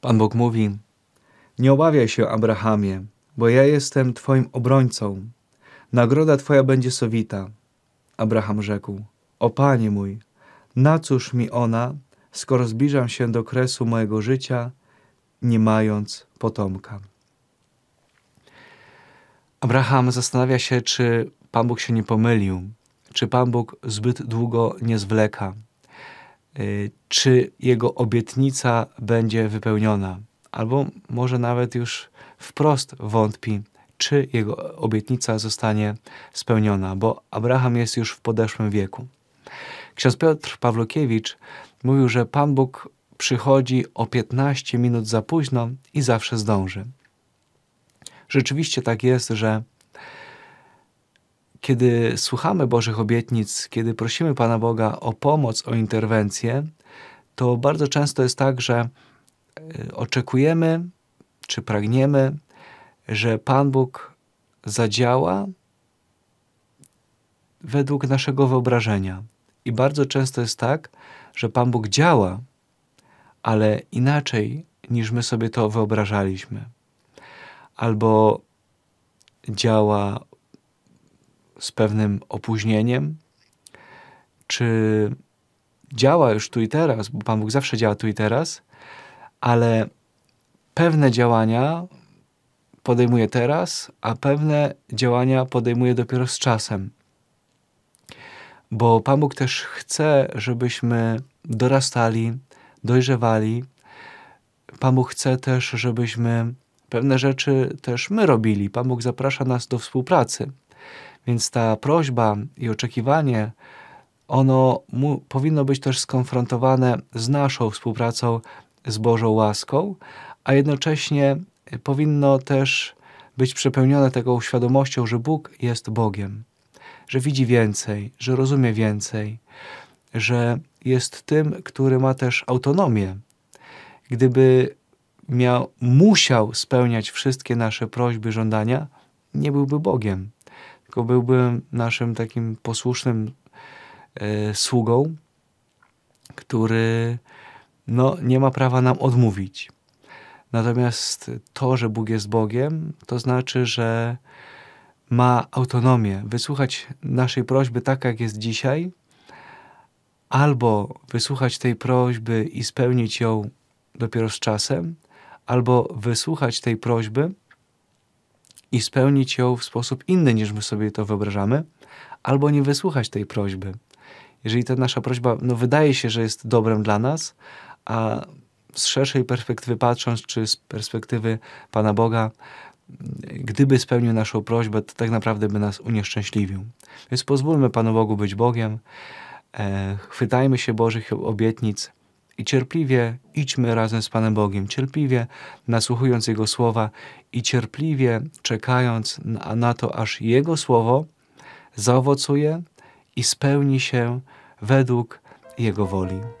Pan Bóg mówi: Nie obawiaj się, Abrahamie, bo ja jestem Twoim obrońcą. Nagroda Twoja będzie sowita. Abraham rzekł: O Panie mój, na cóż mi ona, skoro zbliżam się do kresu mojego życia, nie mając potomka? Abraham zastanawia się, czy Pan Bóg się nie pomylił, czy Pan Bóg zbyt długo nie zwleka. Y, czy jego obietnica będzie wypełniona, albo może nawet już wprost wątpi, czy jego obietnica zostanie spełniona, bo Abraham jest już w podeszłym wieku. Ksiądz Piotr Pawlokiewicz mówił, że Pan Bóg przychodzi o 15 minut za późno i zawsze zdąży. Rzeczywiście tak jest, że kiedy słuchamy Bożych obietnic, kiedy prosimy Pana Boga o pomoc, o interwencję, to bardzo często jest tak, że y, oczekujemy czy pragniemy, że Pan Bóg zadziała według naszego wyobrażenia. I bardzo często jest tak, że Pan Bóg działa, ale inaczej niż my sobie to wyobrażaliśmy. Albo działa z pewnym opóźnieniem, czy działa już tu i teraz, bo Pan Bóg zawsze działa tu i teraz, ale pewne działania podejmuje teraz, a pewne działania podejmuje dopiero z czasem. Bo Pan Bóg też chce, żebyśmy dorastali, dojrzewali. Pan Bóg chce też, żebyśmy pewne rzeczy też my robili. Pan Bóg zaprasza nas do współpracy. Więc ta prośba i oczekiwanie, ono mu, powinno być też skonfrontowane z naszą współpracą z Bożą łaską, a jednocześnie y, powinno też być przepełnione taką świadomością, że Bóg jest Bogiem, że widzi więcej, że rozumie więcej, że jest tym, który ma też autonomię. Gdyby miał, musiał spełniać wszystkie nasze prośby, żądania, nie byłby Bogiem tylko byłbym naszym takim posłusznym e, sługą, który no, nie ma prawa nam odmówić. Natomiast to, że Bóg jest Bogiem, to znaczy, że ma autonomię wysłuchać naszej prośby tak, jak jest dzisiaj, albo wysłuchać tej prośby i spełnić ją dopiero z czasem, albo wysłuchać tej prośby i spełnić ją w sposób inny niż my sobie to wyobrażamy, albo nie wysłuchać tej prośby. Jeżeli ta nasza prośba no, wydaje się, że jest dobrem dla nas, a z szerszej perspektywy patrząc, czy z perspektywy Pana Boga, gdyby spełnił naszą prośbę, to tak naprawdę by nas unieszczęśliwił. Więc pozwólmy Panu Bogu być Bogiem, e, chwytajmy się Bożych obietnic i cierpliwie idźmy razem z Panem Bogiem, cierpliwie nasłuchując Jego słowa i cierpliwie czekając na, na to, aż Jego słowo zaowocuje i spełni się według Jego woli.